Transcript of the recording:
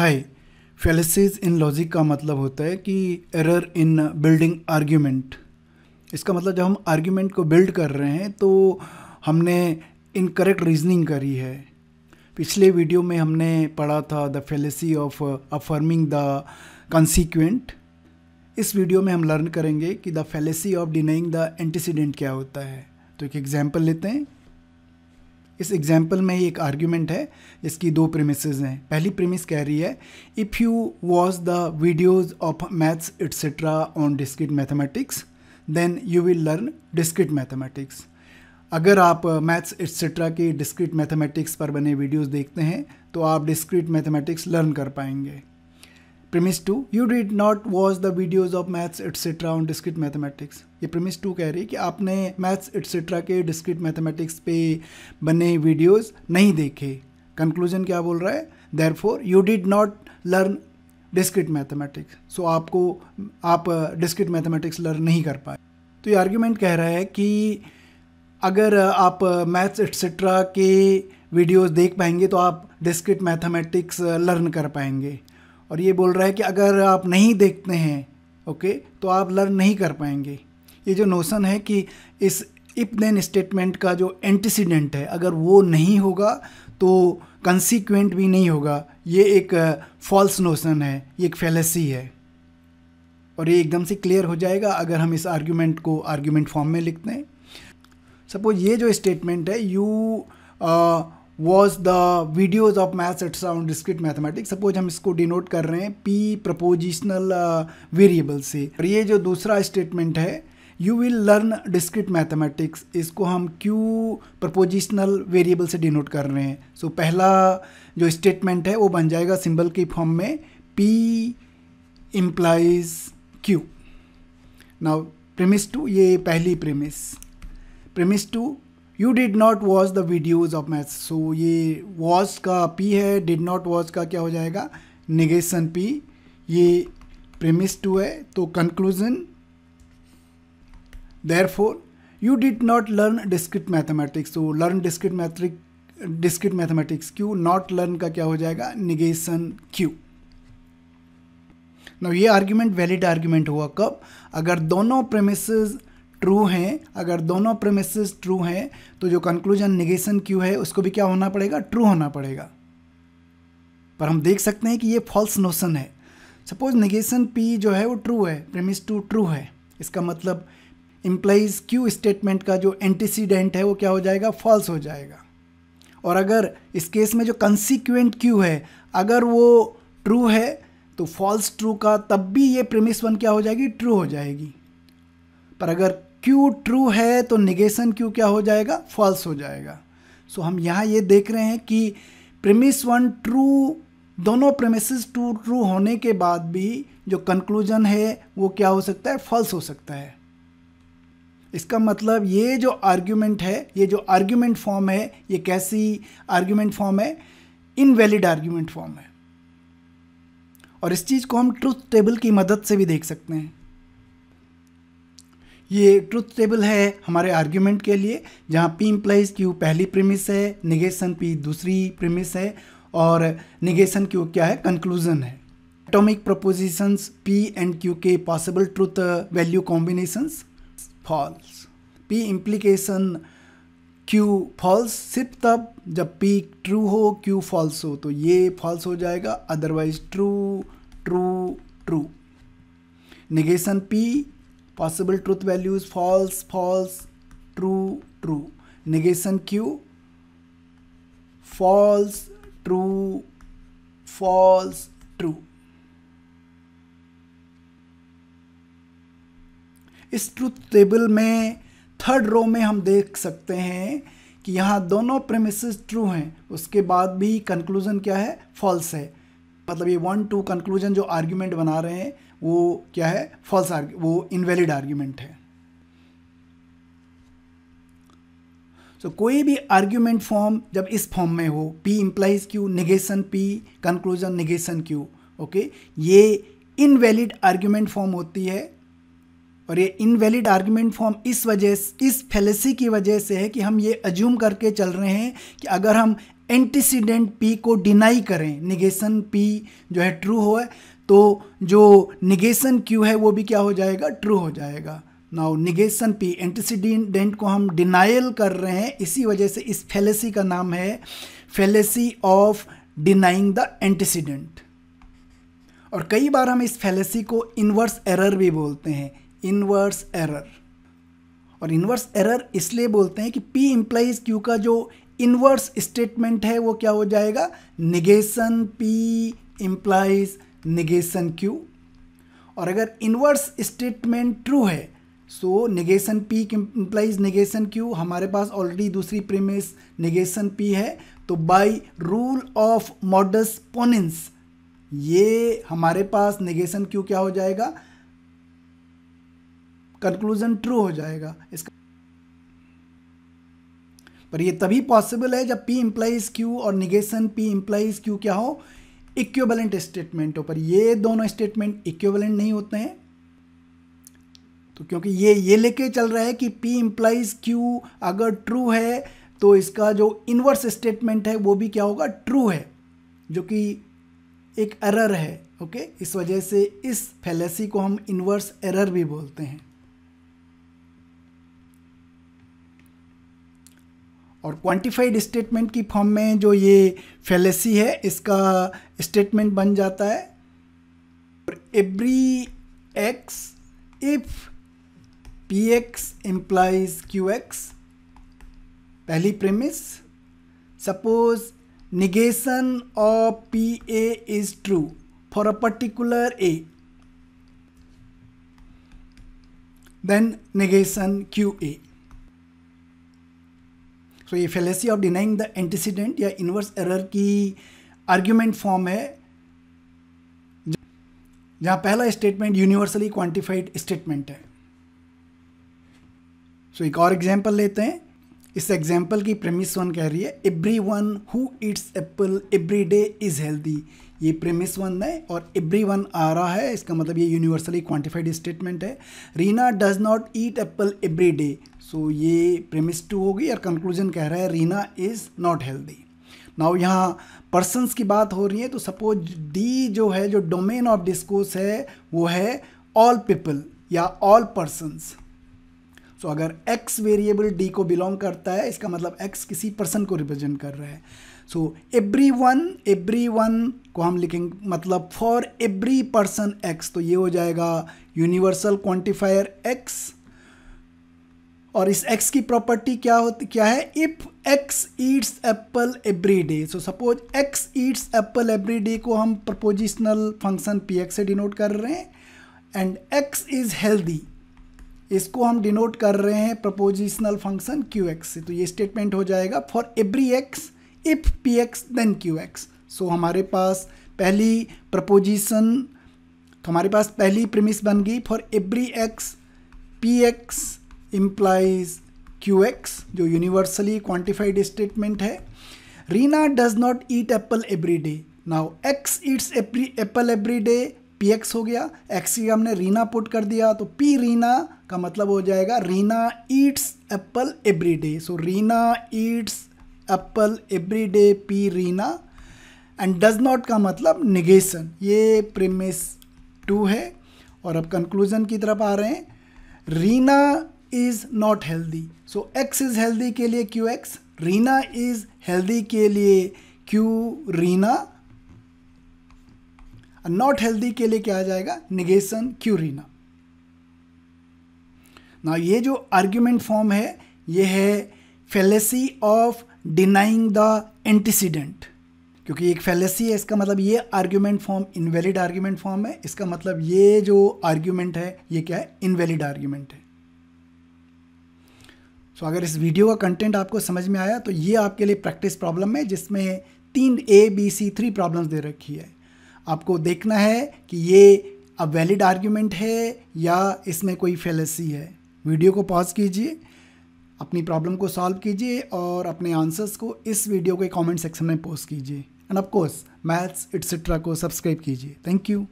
हाय फेलिसिस इन logic का मतलब होता है कि एरर इन बिल्डिंग आर्ग्यूमेंट इसका मतलब जब हम आर्ग्यूमेंट को बिल्ड कर रहे हैं तो हमने इनकरेक्ट रीजनिंग करी है पिछले वीडियो में हमने पढ़ा था the fallacy of affirming the consequent इस वीडियो में हम लर्न करेंगे कि the fallacy of denying the antecedent क्या होता है तो एक एग्जाम्पल लेते हैं इस एग्जाम्पल में ही एक आर्ग्यूमेंट है जिसकी दो प्रेमिसज हैं पहली प्रेमिस कह रही है if you watch the videos of maths etcetera on discrete mathematics then you will learn discrete mathematics अगर आप मैथ्स एट्सेट्रा की डिस्क्रिट मैथमेटिक्स पर बने वीडियोज़ देखते हैं तो आप डिस्क्रिट मैथमेटिक्स लर्न कर पाएंगे premise two you did not watch the videos of maths etcetera on discrete mathematics ये प्रेमिस टू कह रही है कि आपने मैथ्स एट्सेट्रा के डिस्क्रिट मैथमेटिक्स पे बने वीडियोज नहीं देखे कंक्लूजन क्या बोल रहा है therefore you did not learn discrete mathematics so आपको आप डिस्क्रिट मैथमेटिक्स लर्न नहीं कर पाए तो ये आर्ग्यूमेंट कह रहा है कि अगर uh, आप मैथ्स uh, एट्सेट्रा के वीडियोस देख पाएंगे तो आप डिस्क्रिट मैथमेटिक्स लर्न कर पाएंगे और ये बोल रहा है कि अगर आप नहीं देखते हैं ओके तो आप लर्न नहीं कर पाएंगे ये जो नोशन है कि इस इफ देन स्टेटमेंट का जो एंटीसीडेंट है अगर वो नहीं होगा तो कंसिक्वेंट भी नहीं होगा ये एक फॉल्स uh, नोशन है ये एक फैलेसी है और ये एकदम से क्लियर हो जाएगा अगर हम इस आर्ग्यूमेंट को आर्ग्यूमेंट फॉर्म में लिखते हैं सपोज ये जो स्टेटमेंट है you watch the videos of maths at sound discrete mathematics suppose हम इसको डिनोट कर रहे हैं पी प्रपोजिशनल वेरिएबल से और ये जो दूसरा स्टेटमेंट है you will learn discrete mathematics इसको हम क्यू प्रपोजिशनल वेरिएबल से डिनोट कर रहे हैं सो so, पहला जो स्टेटमेंट है वो बन जाएगा सिंबल की फॉर्म में P implies Q now premise two ये पहली premise premise two you did not watch the videos of math so ये वॉच का पी है डिड नॉट वॉच का क्या हो जाएगा निगेशन पी ये प्रेमिस टू है तो conclusion therefore you did not learn discrete mathematics तो learn discrete maths discrete mathematics Q not learn का क्या हो जाएगा निगेशन क्यू ना ये आर्ग्यूमेंट वैलिड आर्ग्यूमेंट हुआ कब अगर दोनों प्रेमिस ट्रू हैं अगर दोनों प्रेमिस ट्रू हैं तो जो कंक्लूजन निगेशन क्यू है उसको भी क्या होना पड़ेगा ट्रू होना पड़ेगा पर हम देख सकते हैं कि ये फॉल्स नोशन है सपोज निगेशन पी जो है वो ट्रू है प्रेमिस टू ट्रू है इसका मतलब इम्प्लाइज क्यू स्टेटमेंट का जो एंटीसीडेंट है वो क्या हो जाएगा फॉल्स हो जाएगा और अगर इस केस में जो कंसिक्वेंट क्यू है अगर वो ट्रू है तो फॉल्स ट्रू का तब भी ये प्रेमिस वन क्या हो जाएगी ट्रू हो जाएगी पर अगर क्यू ट्रू है तो निगेशन क्यू क्या हो जाएगा फॉल्स हो जाएगा सो so, हम यहाँ ये देख रहे हैं कि प्रेमिस वन ट्रू दोनों प्रेमिस टू ट्रू होने के बाद भी जो कंक्लूजन है वो क्या हो सकता है फॉल्स हो सकता है इसका मतलब ये जो आर्ग्यूमेंट है ये जो आर्ग्यूमेंट फॉर्म है ये कैसी आर्ग्यूमेंट फॉर्म है इनवैलिड आर्ग्यूमेंट फॉर्म है और इस चीज़ को हम ट्रूथ टेबल की मदद से भी देख सकते हैं ये ट्रुथ टेबल है हमारे आर्ग्यूमेंट के लिए जहाँ पी इम्प्लाइज क्यू पहली प्रीमिस है निगेशन पी दूसरी प्रीमिस है और निगेशन क्यू क्या है कंक्लूजन है atomic propositions P and Q के possible truth value combinations false P implication Q false सिर्फ तब जब पी ट्रू हो क्यू फॉल्स हो तो ये फॉल्स हो जाएगा otherwise true true true negation P possible truth values false false true true negation Q false true false true इस ट्रूथ टेबल में थर्ड रो में हम देख सकते हैं कि यहाँ दोनों प्रेमिस ट्रू हैं उसके बाद भी कंक्लूजन क्या है फॉल्स है मतलब ये वन टू कंक्लूजन जो आर्ग्यूमेंट बना रहे हैं वो क्या है फॉल्स वो इनवैलिड आर्ग्यूमेंट है सो so, कोई भी आर्ग्यूमेंट फॉर्म जब इस फॉर्म में हो P implies Q negation P conclusion negation Q okay ये इनवैलिड आर्ग्यूमेंट फॉर्म होती है और ये इनवैलिड आर्ग्यूमेंट फॉर्म इस वजह इस फैलेसी की वजह से है कि हम ये अज्यूम करके चल रहे हैं कि अगर हम एंटीसीडेंट पी को डिनाई करें निगेशन पी जो है ट्रू हो है तो जो निगेशन क्यू है वो भी क्या हो जाएगा ट्रू हो जाएगा नाउ निगेशन पी एंटीसीडेंट को हम डिनाइल कर रहे हैं इसी वजह से इस फेलेसी का नाम है fallacy of denying the antecedent और कई बार हम इस फेलेसी को इनवर्स एरर भी बोलते हैं इनवर्स एरर और इनवर्स एरर इसलिए बोलते हैं कि पी इंप्लाइज क्यू का जो इनवर्स स्टेटमेंट है वो क्या हो जाएगा negation P implies negation Q और अगर इनवर्स स्टेटमेंट ट्रू है so negation P implies negation Q हमारे पास ऑलरेडी दूसरी प्रीमिस निगेशन पी है तो by rule of modus ponens ये हमारे पास निगेशन क्यू क्या हो जाएगा कंक्लूजन ट्रू हो जाएगा इसका पर ये तभी पॉसिबल है जब P इम्प्लाइज Q और निगेशन P इम्प्लाइज Q क्या हो इक्वलेंट स्टेटमेंटों पर ये दोनों स्टेटमेंट इक्वलेंट नहीं होते हैं तो क्योंकि ये ये लेके चल रहा है कि P इम्प्लाइज Q अगर ट्रू है तो इसका जो इनवर्स स्टेटमेंट है वो भी क्या होगा ट्रू है जो कि एक एरर है ओके इस वजह से इस फैलेसी को हम इनवर्स एरर भी बोलते हैं और क्वांटिफाइड स्टेटमेंट की फॉर्म में जो ये फैलेसी है इसका स्टेटमेंट बन जाता है और every X if P X implies Q X पहली premise suppose negation of P A is true for a particular A negation Q A so तो ये fallacy of denying the antecedent या इनवर्स एरर की argument form है जहाँ पहला statement universally quantified statement है सो so, एक और एग्जाम्पल लेते हैं इस एग्जाम्पल की प्रेमिस वन कह रही है every one who eats apple every day is healthy ये प्रेमिस वन है और एवरी वन आ रहा है इसका मतलब ये यूनिवर्सली क्वान्टिफाइड स्टेटमेंट है Reena does not eat apple every day so ये प्रेमिस टू होगी और कंक्लूजन कह रहा है Reena is not healthy now यहाँ पर्सनस की बात हो रही है तो सपोज डी जो है जो डोमेन ऑफ डिस्कोर्स है वो है ऑल पीपल या ऑल पर्सनस सो अगर एक्स वेरिएबल डी को बिलोंग करता है इसका मतलब एक्स किसी पर्सन को रिप्रेजेंट कर रहा है so every one every one को हम लिखेंगे मतलब फॉर एवरी पर्सन एक्स तो ये हो जाएगा यूनिवर्सल क्वांटिफायर एक्स और इस एक्स की प्रॉपर्टी क्या होती क्या है if X eats apple every day so suppose X eats apple every day को हम प्रपोजिशनल फंक्शन पी एक्स से डिनोट कर रहे हैं एंड एक्स इज़ हेल्दी इसको हम डिनोट कर रहे हैं प्रपोजिशनल फंक्शन क्यू एक्स से तो ये स्टेटमेंट हो जाएगा for every X if P X then Q X so हमारे पास पहली प्रपोजिशन तो हमारे पास पहली प्रिमिस बन गई for every X P X implies Q X जो यूनिवर्सली क्वान्टिफाइड स्टेटमेंट है Reena does not eat apple every day now X eats apple every day P X हो गया एक्स की हमने रीना पुट कर दिया तो पी रीना का मतलब हो जाएगा Reena eats apple every day so Reena eats apple every day P Reena and does not का मतलब निगेशन ये प्रेमिस टू है और अब कंक्लूजन की तरफ आ रहे हैं Reena is not healthy so X is healthy के लिए Q X Reena is healthy के लिए क्यू रीना नॉट हेल्दी के लिए क्या आ जाएगा निगेशन क्यू रीना ना ये जो आर्ग्यूमेंट फॉर्म है ये है fallacy of denying the antecedent क्योंकि एक फैलेसी है इसका मतलब ये argument form invalid argument form है इसका मतलब ये जो आर्ग्यूमेंट है ये क्या है इनवैलिड आर्ग्यूमेंट है सो so, अगर इस वीडियो का कंटेंट आपको समझ में आया तो ये आपके लिए प्रैक्टिस प्रॉब्लम है जिसमें तीन A B C three problem दे रखी है आपको देखना है कि ये अब वैलिड आर्ग्यूमेंट है या इसमें कोई फैलेसी है वीडियो को पॉज कीजिए अपनी प्रॉब्लम को सॉल्व कीजिए और अपने आंसर्स को इस वीडियो के कमेंट सेक्शन में पोस्ट कीजिए एंड ऑफकोर्स मैथ्स एट्सट्रा को सब्सक्राइब कीजिए थैंक यू